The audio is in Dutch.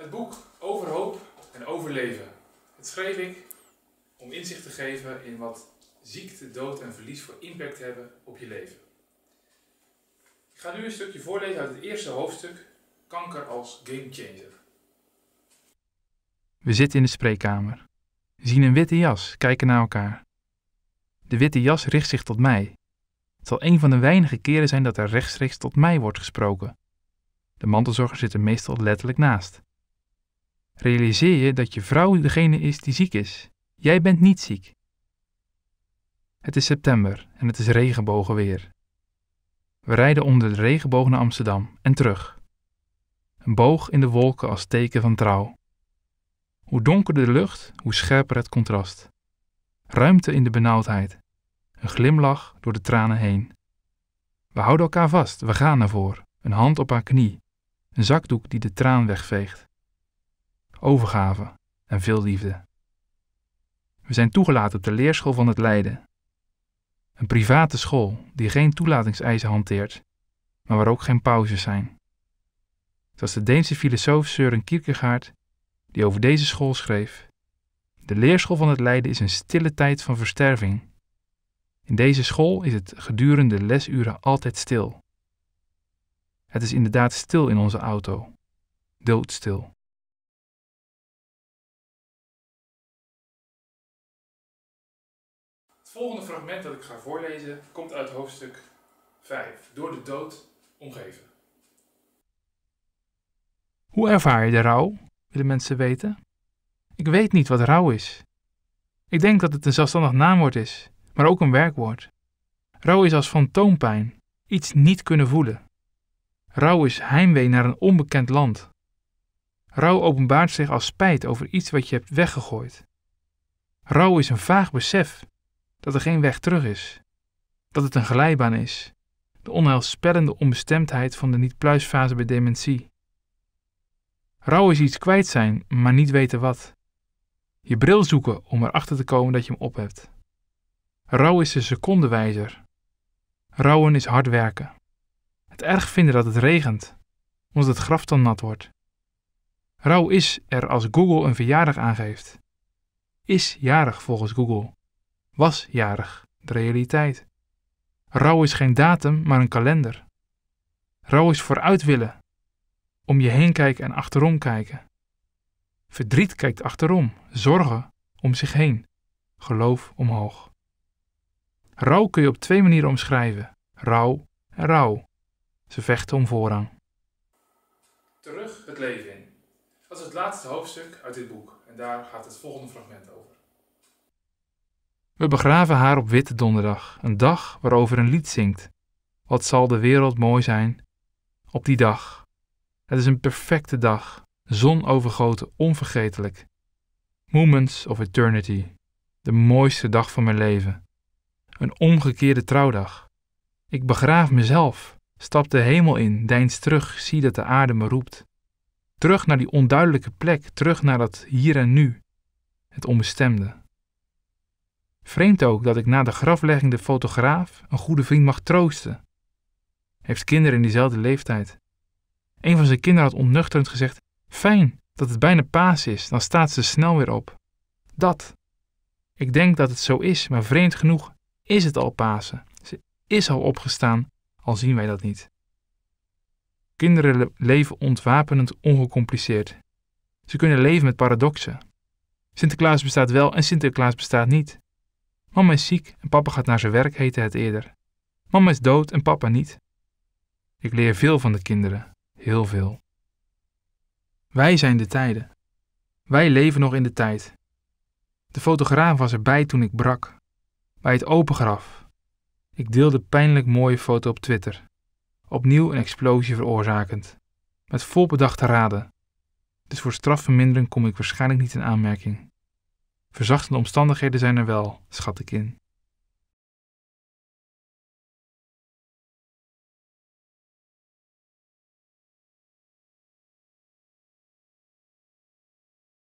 Het boek Over hoop en overleven. Het schreef ik om inzicht te geven in wat ziekte, dood en verlies voor impact hebben op je leven. Ik ga nu een stukje voorlezen uit het eerste hoofdstuk, Kanker als Gamechanger. We zitten in de spreekkamer, zien een witte jas, kijken naar elkaar. De witte jas richt zich tot mij. Het zal een van de weinige keren zijn dat er rechtstreeks tot mij wordt gesproken. De zit er meestal letterlijk naast realiseer je dat je vrouw degene is die ziek is. Jij bent niet ziek. Het is september en het is regenbogenweer. We rijden onder de regenboog naar Amsterdam en terug. Een boog in de wolken als teken van trouw. Hoe donkerder de lucht, hoe scherper het contrast. Ruimte in de benauwdheid. Een glimlach door de tranen heen. We houden elkaar vast, we gaan ervoor. Een hand op haar knie. Een zakdoek die de traan wegveegt overgave en veel liefde. We zijn toegelaten op de leerschool van het lijden. Een private school die geen toelatingseisen hanteert, maar waar ook geen pauzes zijn. Zoals de Deense filosoof Søren Kierkegaard, die over deze school schreef: De leerschool van het lijden is een stille tijd van versterving. In deze school is het gedurende lesuren altijd stil. Het is inderdaad stil in onze auto, doodstil. volgende fragment dat ik ga voorlezen komt uit hoofdstuk 5, door de dood omgeven. Hoe ervaar je de rouw? willen mensen weten. Ik weet niet wat rouw is. Ik denk dat het een zelfstandig naamwoord is, maar ook een werkwoord. Rouw is als fantoompijn, iets niet kunnen voelen. Rouw is heimwee naar een onbekend land. Rouw openbaart zich als spijt over iets wat je hebt weggegooid. Rouw is een vaag besef dat er geen weg terug is, dat het een glijbaan is, de onheilspellende onbestemdheid van de niet-pluisfase bij dementie. Rauw is iets kwijt zijn, maar niet weten wat. Je bril zoeken om erachter te komen dat je hem op hebt. Rouw is de secondewijzer. Rauwen is hard werken. Het erg vinden dat het regent, omdat het graf dan nat wordt. Rouw is er als Google een verjaardag aangeeft. Is jarig volgens Google was jarig, de realiteit. Rouw is geen datum, maar een kalender. Rouw is vooruit willen, om je heen kijken en achterom kijken. Verdriet kijkt achterom, zorgen om zich heen, geloof omhoog. Rouw kun je op twee manieren omschrijven: rouw en rouw. Ze vechten om voorrang. Terug het leven in. Dat is het laatste hoofdstuk uit dit boek en daar gaat het volgende fragment over. We begraven haar op Witte Donderdag, een dag waarover een lied zingt. Wat zal de wereld mooi zijn op die dag? Het is een perfecte dag, zon overgoten, onvergetelijk. Moments of Eternity, de mooiste dag van mijn leven. Een omgekeerde trouwdag. Ik begraaf mezelf, stap de hemel in, deins terug, zie dat de aarde me roept. Terug naar die onduidelijke plek, terug naar dat hier en nu, het onbestemde. Vreemd ook dat ik na de graflegging de fotograaf, een goede vriend, mag troosten. Heeft kinderen in diezelfde leeftijd. Een van zijn kinderen had onnuchterend gezegd: Fijn dat het bijna paas is, dan staat ze snel weer op. Dat. Ik denk dat het zo is, maar vreemd genoeg is het al Pasen. Ze is al opgestaan, al zien wij dat niet. Kinderen leven ontwapenend ongecompliceerd. Ze kunnen leven met paradoxen. Sinterklaas bestaat wel en Sinterklaas bestaat niet. Mama is ziek en papa gaat naar zijn werk, heette het eerder. Mama is dood en papa niet. Ik leer veel van de kinderen, heel veel. Wij zijn de tijden. Wij leven nog in de tijd. De fotograaf was erbij toen ik brak, bij het open graf. Ik deelde pijnlijk mooie foto op Twitter, opnieuw een explosie veroorzakend, met volbedachte raden. Dus voor strafvermindering kom ik waarschijnlijk niet in aanmerking. Verzachtende omstandigheden zijn er wel, schat ik in.